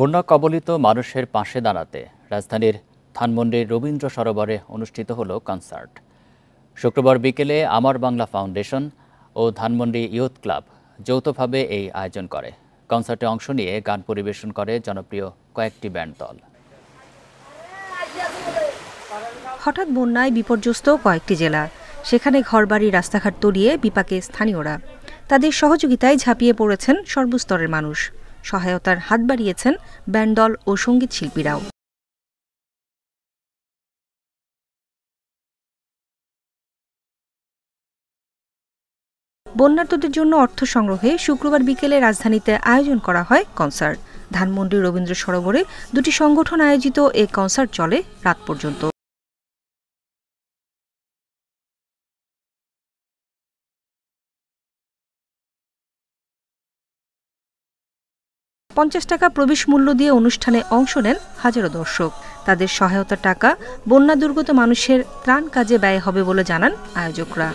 বন্যা কবলিত মানুষের পাশে দাঁড়াতে রাজধানীর ধানমন্ডির রবীন্দ্র সরোবরে অনুষ্ঠিত হলো কনসার্ট শুক্রবার বিকেলে আমার বাংলা ফাউন্ডেশন ও ধানমন্ডি ইয়ুথ ক্লাব যৌথভাবে এই আয়োজন করে কনসার্টে অংশ নিয়ে গান পরিবেশন করে জনপ্রিয় কয়েকটি ব্যান্ড দল হঠাৎ বন্যায় বিপর্যস্ত কয়েকটি জেলা সেখানে ঘরবাড়ি রাস্তাঘাট তলিয়ে বিপাকে স্থানীয়রা তাদের সহযোগিতায় ঝাঁপিয়ে পড়েছেন সর্বস্তরের মানুষ সহায়তার হাত বাড়িয়েছেন ব্যান্ডল ও সঙ্গীত শিল্পীরাও বন্যার্থদের জন্য অর্থ সংগ্রহে শুক্রবার বিকেলে রাজধানীতে আয়োজন করা হয় কনসার্ট ধানমন্ডি রবীন্দ্র সরোবরে দুটি সংগঠন আয়োজিত এ কনসার্ট চলে রাত পর্যন্ত পঞ্চাশ টাকা প্রবেশ মূল্য দিয়ে অনুষ্ঠানে অংশ নেন হাজারো দর্শক তাদের সহায়তা টাকা বন্যা দুর্গত মানুষের ত্রাণ কাজে ব্যয় হবে বলে জানান আয়োজকরা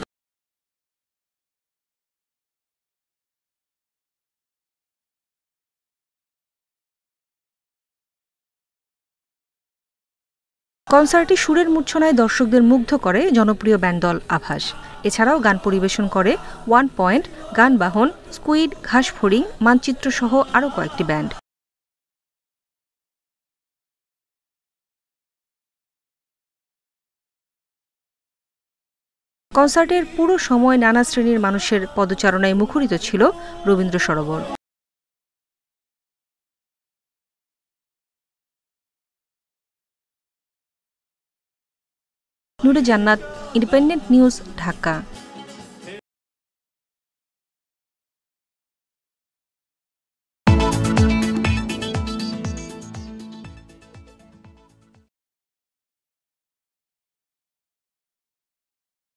কনসার্টে সুরের মূর্ছনায় দর্শকদের মুগ্ধ করে জনপ্রিয় ব্যান্ড দল আভাস এছাড়াও গান পরিবেশন করে ওয়ান পয়েন্ট গান বাহন স্কুইড ঘাস ফড়িং মানচিত্র সহ আরও কয়েকটি ব্যান্ড কনসার্টের পুরো সময় নানা শ্রেণীর মানুষের পদচারণায় মুখরিত ছিল রবীন্দ্র সরোবর নুরে জান্নাত ইন্ডিপেন্ডেন্ট নিউজ ঢাকা